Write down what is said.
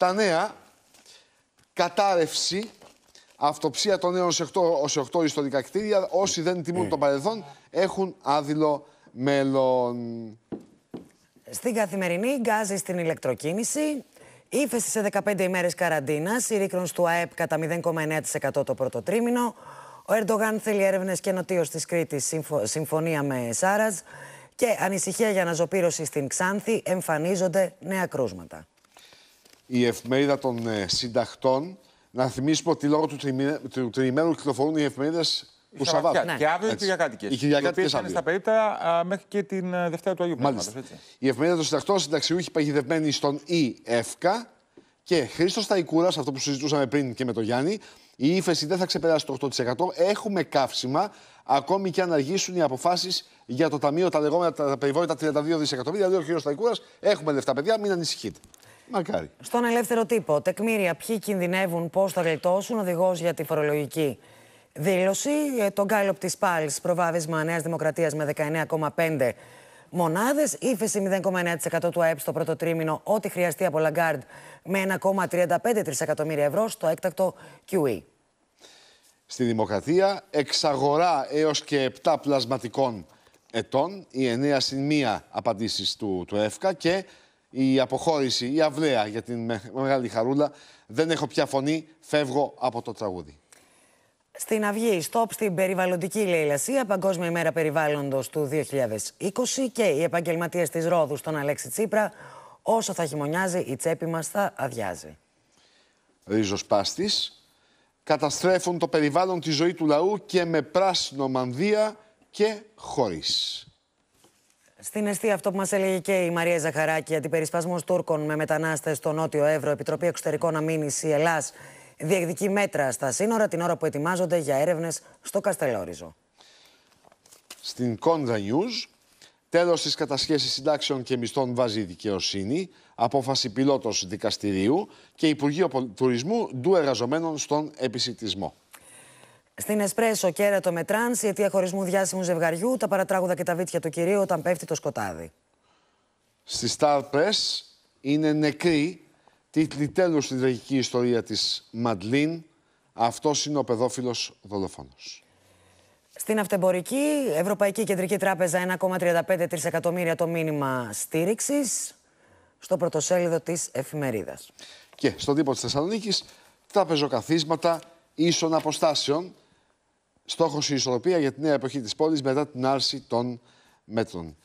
Τα νέα, κατάρρευση, αυτοψία των νέων σε 8, ως 8 ιστορικά κτίρια. Όσοι δεν τιμούν ε. το παρελθόν έχουν άδειλο μέλλον. Στην καθημερινή γκάζι στην ηλεκτροκίνηση. Ήφεση σε 15 ημέρες καραντίνας. η του ΑΕΠ κατά 0,9% το πρώτο τρίμηνο. Ο Ερντογάν θέλει έρευνες και νοτίω της Κρήτης, συμφωνία με Σάρας. Και ανησυχία για αναζωπήρωση στην Ξάνθη, εμφανίζονται νέα κρούσματα η εφημερίδα των ε, συνταχτών Να θυμίσουμε ότι λόγω του, τριμήνου, του τριημένου κυκλοφορούν οι εφημερίδες του Σαββάτου. Ναι. Και αύριο οι Κυριακάτικες. Οι Κυριακάτικε είναι στα περίπτωτα μέχρι και την ε, Δευτέρα του Αγίου Μάλιστα. Η εφημερίδα των συντακτών συνταξιούχοι παγιδευμένη στον ΙΕΦΚΑ και Χρήστος Ταϊκούρας, αυτό που συζητούσαμε πριν και με τον Γιάννη, η ύφεση δεν θα ξεπεράσει το 8%. Έχουμε καύσιμα, ακόμη και αν αργήσουν οι αποφάσεις για το ταμείο, τα λεγόμενα τα περιβόητα 32 δισεκατομμύρια. δηλαδή ο κ. Σταϊκούρα, έχουμε λεφτά, παιδιά, μην ανησυχείτε. Μακάρι. Στον ελεύθερο τύπο, τεκμήρια ποιοι κινδυνεύουν, πώς θα γλιτώσουν οδηγός για τη φορολογική δήλωση. Ε, τον γκάλοπ τη ΠΑΛΣ προβάδισμα Νέας Δημοκρατίας με 19,5 μονάδε. Ήφεση 0,9% του ΑΕΠ στο πρώτο τρίμηνο, ό,τι χρειαστεί από Λαγκάρντ με 1,35 τρισεκατομμύρια ευρώ στο έκτακτο QE. Στη Δημοκρατία, εξαγορά έως και 7 πλασματικών ετών, οι 9 συν 1 απαντήσεις του, του ΕΦΚΑ και η αποχώρηση, η αυλαία για την μεγάλη χαρούλα. Δεν έχω πια φωνή, φεύγω από το τραγούδι. Στην Αυγή, στόπ στην περιβαλλοντική λαϊλασία, Παγκόσμια ημέρα περιβάλλοντος του 2020 και οι επαγγελματίες της Ρόδου στον Αλέξη Τσίπρα. Όσο θα χειμωνιάζει, η τσέπη μας θα αδειάζει. Ρίζος Καταστρέφουν το περιβάλλον, τη ζωή του λαού και με πράσινο μανδύα και χωρίς. Στην αιστεία αυτό που μας έλεγε και η Μαρία Ζαχαράκη, αντιπερισπασμός Τούρκων με μετανάστες στο Νότιο Εύρο, Επιτροπή Εξωτερικών Αμήνηση Ελλάς, διεκδικεί μέτρα στα σύνορα την ώρα που ετοιμάζονται για έρευνες στο Καστελόριζο. Στην Κόντα News, τέλος της κατασχέσης συντάξεων και μισθών βάζει δικαιοσύνη, απόφαση πιλότος δικαστηρίου και Υπουργείο Τουρισμού ντου εργαζομένων στον επισητισμό. Στην Εσπρέσο, κέρατο με τραν, η αιτία χωρισμού διάσημου ζευγαριού, τα παρατράγουδα και τα βίτια του κυρίου όταν πέφτει το σκοτάδι. Στη Star Press είναι νεκρή τίτλη τέλου στην τραγική ιστορία της Μαντλίν. αυτός είναι ο παιδόφιλος δολοφόνος. Στην αυτεμπορική, Ευρωπαϊκή Κεντρική Τράπεζα 1,35 τρισεκατομμύρια το μήνυμα στήριξης στο πρωτοσέλιδο της Εφημερίδας. Και στον τύπο της Θεσσαλονίκης, τραπεζοκαθίσματα ίσων αποστάσεων Στόχος η ισορροπία για την νέα εποχή της πόλης μετά την άρση των μέτρων.